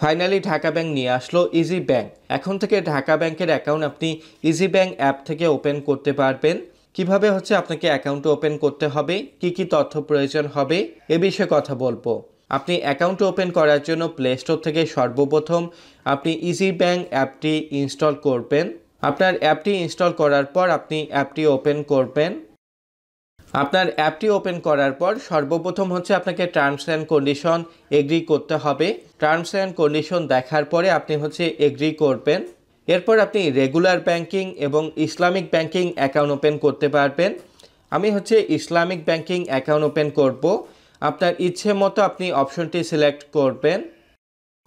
finally Dhaka bank নিয়ে আসলো easy bank এখন থেকে ঢাকা ব্যাংকের অ্যাকাউন্ট আপনি ইজি ব্যাংক অ্যাপ থেকে ওপেন করতে পারবেন কিভাবে হচ্ছে আপনাকে অ্যাকাউন্ট ওপেন করতে হবে কি কি তথ্য প্রয়োজন হবে এ বিষয়ে কথা বলবো আপনি অ্যাকাউন্ট ওপেন করার জন্য প্লে স্টোর থেকে সর্বপ্রথম আপনি ইজি ব্যাংক অ্যাপটি ইনস্টল করবেন আপনার অ্যাপটি ইনস্টল করার পর আপনি অ্যাপটি ওপেন করবেন আপনার অ্যাপটি ওপেন করার পর সর্বপ্রথম হচ্ছে আপনাকে টার্মস অ্যান্ড কন্ডিশন এগ্রি করতে হবে টার্মস অ্যান্ড কন্ডিশন দেখার পরে আপনি হচ্ছে এগ্রি করবেন এরপর আপনি রেগুলার ব্যাংকিং এবং ইসলামিক ব্যাংকিং অ্যাকাউন্ট ওপেন করতে পারবেন আমি হচ্ছে ইসলামিক ব্যাংকিং অ্যাকাউন্ট ওপেন করব আপনার ইচ্ছে মতো আপনি অপশনটি সিলেক্ট করবেন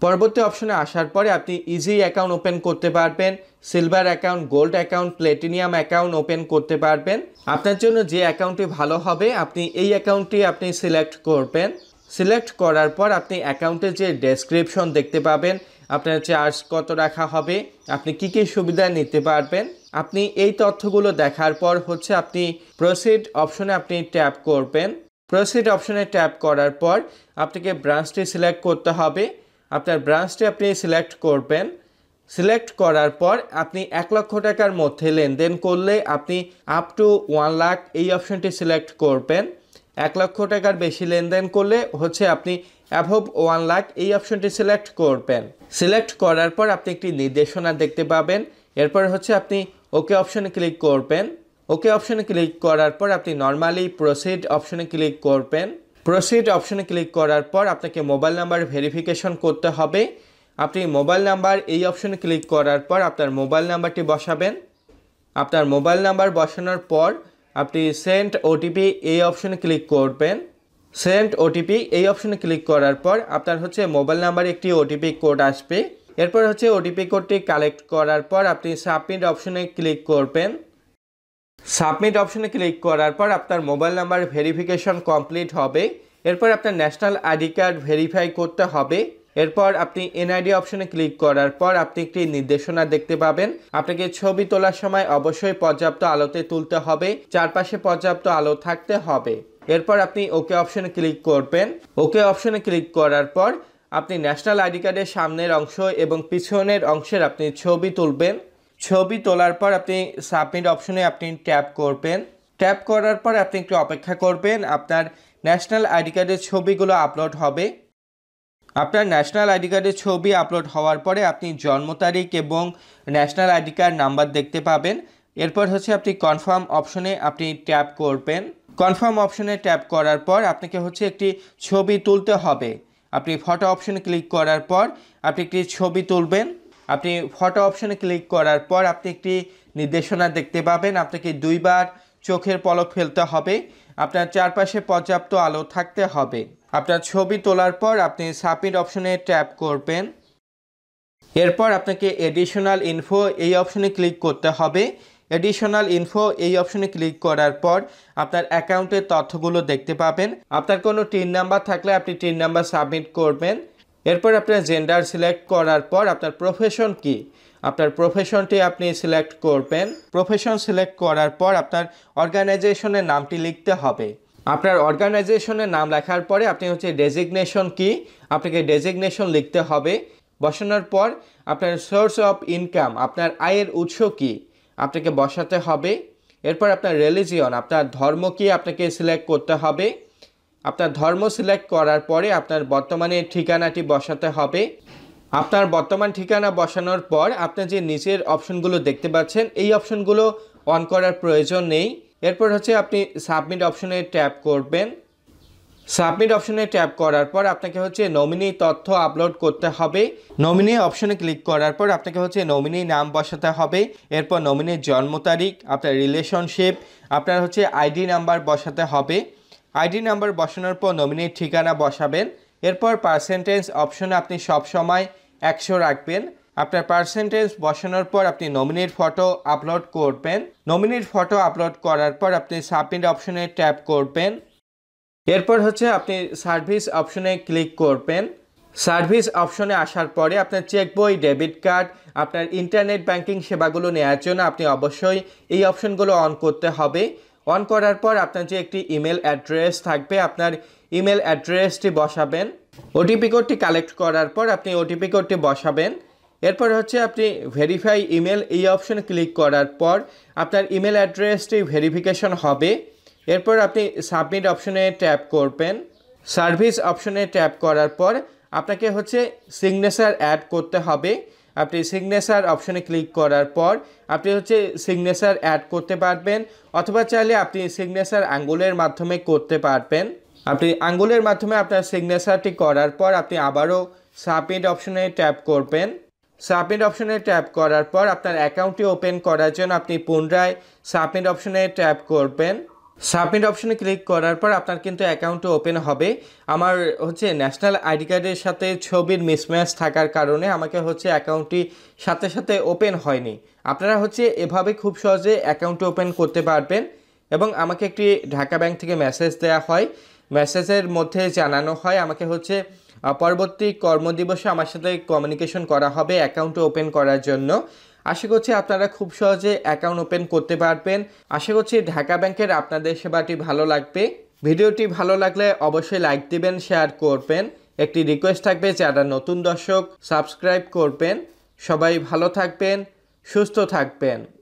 পরবর্তী অপশনে আসার পরে আপনি ইজি অ্যাকাউন্ট ওপেন করতে পারবেন silver account gold account platinum account open করতে পারবেন আপনার জন্য যে অ্যাকাউন্টটি ভালো হবে আপনি এই অ্যাকাউন্টটি আপনি সিলেক্ট করবেন সিলেক্ট করার পর আপনি অ্যাকাউন্টের যে ডেসক্রিপশন দেখতে পাবেন আপনার চার্জ কত রাখা হবে আপনি কি কি সুবিধা নিতে পারবেন আপনি এই তথ্যগুলো দেখার পর হচ্ছে আপনি প্রসিড অপশনে আপনি ট্যাপ করবেন প্রসিড অপশনে ট্যাপ করার পর আপনাকে ব্রাঞ্চটি সিলেক্ট করতে হবে আপনার ব্রাঞ্চটি আপনি সিলেক্ট করবেন সিলেক্ট করার পর আপনি এক লক্ষ টাকার মধ্যে লেনদেন করলে আপনি আপ টু ওয়ান লাখ এই অপশনটি সিলেক্ট করবেন এক লক্ষ টাকার বেশি লেনদেন করলে হচ্ছে আপনি অ্যাভব ওয়ান লাখ এই অপশনটি সিলেক্ট করবেন সিলেক্ট করার পর আপনি একটি নির্দেশনা দেখতে পাবেন এরপর হচ্ছে আপনি ওকে অপশনে ক্লিক করবেন ওকে অপশনে ক্লিক করার পর আপনি নর্মালি প্রসিড অপশনে ক্লিক করবেন প্রসিড অপশনে ক্লিক করার পর আপনাকে মোবাইল নাম্বার ভেরিফিকেশন করতে হবে আপনি মোবাইল নাম্বার এই অপশনে ক্লিক করার পর আপনার মোবাইল নাম্বারটি বসাবেন আপনার মোবাইল নাম্বার বসানোর পর আপনি সেন্ট ওটিপি এই অপশনে ক্লিক করবেন সেন্ট ওটিপি এই অপশনে ক্লিক করার পর আপনার হচ্ছে মোবাইল নাম্বারে একটি ওটিপি কোড আসবে এরপর হচ্ছে ওটিপি কোডটি কালেক্ট করার পর আপনি সাবমিট অপশনে ক্লিক করবেন সাবমিট অপশনে ক্লিক করার পর আপনার মোবাইল নাম্বার ভেরিফিকেশন কমপ্লিট হবে এরপর আপনার ন্যাশনাল আইডি কার্ড ভেরিফাই করতে হবে এরপর আপনি এনআইডি অপশনে ক্লিক করার পর আপনি একটি নির্দেশনা দেখতে পাবেন আপনাকে ছবি তোলার সময় অবশ্যই পর্যাপ্ত আলোতে তুলতে হবে চারপাশে পর্যাপ্ত আলো থাকতে হবে এরপর আপনি ওকে অপশনে ক্লিক করবেন ওকে অপশনে ক্লিক করার পর আপনি ন্যাশনাল আইডি কার্ডের সামনের অংশ এবং পিছনের অংশের আপনি ছবি তুলবেন ছবি তোলার পর আপনি সাবমিট অপশনে আপনি ট্যাপ করবেন ট্যাপ করার পর আপনি একটু অপেক্ষা করবেন আপনার ন্যাশনাল আইডি কার্ডের ছবিগুলো আপলোড হবে আপনার ন্যাশনাল আইডি কার্ডের ছবি আপলোড হওয়ার পরে আপনি জন্ম তারিখ এবং ন্যাশনাল আইডি কার্ড নাম্বার দেখতে পাবেন এরপর হচ্ছে আপনি কনফার্ম অপশনে আপনি ট্যাপ করবেন কনফার্ম অপশনে ট্যাপ করার পর আপনাকে হচ্ছে একটি ছবি তুলতে হবে আপনি ফটো অপশনে ক্লিক করার পর আপনি একটি ছবি তুলবেন আপনি ফটো অপশনে ক্লিক করার পর আপনি একটি নির্দেশনা দেখতে পাবেন আপনাকে দুইবার চোখের পলক ফেলতে হবে আপনার চারপাশে পর্যাপ্ত আলো থাকতে হবে আপনার ছবি তোলার পর আপনি সাপিট অপশনে ট্যাপ করবেন এরপর আপনাকে এডিশনাল ইনফো এই অপশনে ক্লিক করতে হবে এডিশনাল ইনফো এই অপশনে ক্লিক করার পর আপনার অ্যাকাউন্টের তথ্যগুলো দেখতে পাবেন আপনার কোনো টিন নাম্বার থাকলে আপনি টিন নাম্বার সাবমিট করবেন এরপর আপনার জেন্ডার সিলেক্ট করার পর আপনার প্রফেশন কি আপনার প্রফেশনটি আপনি সিলেক্ট করবেন প্রফেশন সিলেক্ট করার পর আপনার অর্গানাইজেশনের নামটি লিখতে হবে আপনার অর্গানাইজেশনের নাম লেখার পরে আপনি হচ্ছে ডেজিগনেশন কি আপনাকে ডেজিগনেশন লিখতে হবে বসানোর পর আপনার সোর্স অফ ইনকাম আপনার আয়ের উৎস কি আপনাকে বসাতে হবে এরপর আপনার রিলিজিয়ন আপনার ধর্ম কি আপনাকে সিলেক্ট করতে হবে আপনার ধর্ম সিলেক্ট করার পরে আপনার বর্তমানে ঠিকানাটি বসাতে হবে আপনার বর্তমান ঠিকানা বসানোর পর আপনি যে নিচের অপশনগুলো দেখতে পাচ্ছেন এই অপশনগুলো অন করার প্রয়োজন নেই এরপর হচ্ছে আপনি সাবমিট অপশনে ট্যাপ করবেন সাবমিট অপশনে ট্যাপ করার পর আপনাকে হচ্ছে নমিনি তথ্য আপলোড করতে হবে নমিনি অপশনে ক্লিক করার পর আপনাকে হচ্ছে নমিনি নাম বসাতে হবে এরপর নমিনির জন্ম তারিখ আপনার রিলেশনশিপ আপনার হচ্ছে আইডি নাম্বার বসাতে হবে আইডি নাম্বার বসানোর পর নমিনির ঠিকানা বসাবেন এরপর পার্সেন্টেজ অপশনে আপনি সবসময় একশো রাখবেন আপনার পার্সেন্টেজ বসানোর পর আপনি নমিনির ফটো আপলোড করবেন নমিনির ফটো আপলোড করার পর আপনি সাবমিট অপশনে ট্যাপ করবেন এরপর হচ্ছে আপনি সার্ভিস অপশনে ক্লিক করবেন সার্ভিস অপশনে আসার পরে আপনার চেক বই ডেবিট কার্ড আপনার ইন্টারনেট ব্যাংকিং সেবাগুলো নেওয়ার জন্য আপনি অবশ্যই এই অপশনগুলো অন করতে হবে অন করার পর আপনার যে একটি ইমেল অ্যাড্রেস থাকবে আপনার ইমেল অ্যাড্রেসটি বসাবেন ওটিপি কোডটি কালেক্ট করার পর আপনি ওটিপি কোডটি বসাবেন এরপর হচ্ছে আপনি ভেরিফাই ইমেল এই অপশনে ক্লিক করার পর আপনার ইমেল অ্যাড্রেসটি ভেরিফিকেশন হবে এরপর আপনি সাবমিট অপশনে ট্যাপ করবেন সার্ভিস অপশনে ট্যাপ করার পর আপনাকে হচ্ছে সিগনেচার অ্যাড করতে হবে আপনি সিগনেচার অপশনে ক্লিক করার পর আপনি হচ্ছে সিগনেচার অ্যাড করতে পারবেন অথবা চাইলে আপনি সিগনেচার আঙ্গুলের মাধ্যমে করতে পারবেন আপনি আঙ্গুলের মাধ্যমে আপনার সিগনেচারটি করার পর আপনি আবারও সাবমিট অপশনে ট্যাপ করবেন সাবমিট অপশনে ট্যাপ করার পর আপনার অ্যাকাউন্টটি ওপেন করার জন্য আপনি পুনরায় সাবমিট অপশনে ট্যাপ করবেন সাবমিট অপশনে ক্লিক করার পর আপনার কিন্তু অ্যাকাউন্ট ওপেন হবে আমার হচ্ছে ন্যাশনাল আইডি কার্ডের সাথে ছবির মিসম্যাচ থাকার কারণে আমাকে হচ্ছে অ্যাকাউন্টটি সাথে সাথে ওপেন হয়নি আপনারা হচ্ছে এভাবে খুব সহজে অ্যাকাউন্ট ওপেন করতে পারবেন এবং আমাকে একটি ঢাকা ব্যাংক থেকে মেসেজ দেয়া হয় মেসেজের মধ্যে জানানো হয় আমাকে হচ্ছে পরবর্তী কর্মদিবসে আমার সাথে কমিউনিকেশন করা হবে অ্যাকাউন্ট ওপেন করার জন্য আশা করছি আপনারা খুব সহজে অ্যাকাউন্ট ওপেন করতে পারবেন আশা করছি ঢাকা ব্যাংকের আপনাদের সেবাটি ভালো লাগবে ভিডিওটি ভালো লাগলে অবশ্যই লাইক দিবেন শেয়ার করবেন একটি রিকোয়েস্ট থাকবে যারা নতুন দর্শক সাবস্ক্রাইব করবেন সবাই ভালো থাকবেন সুস্থ থাকবেন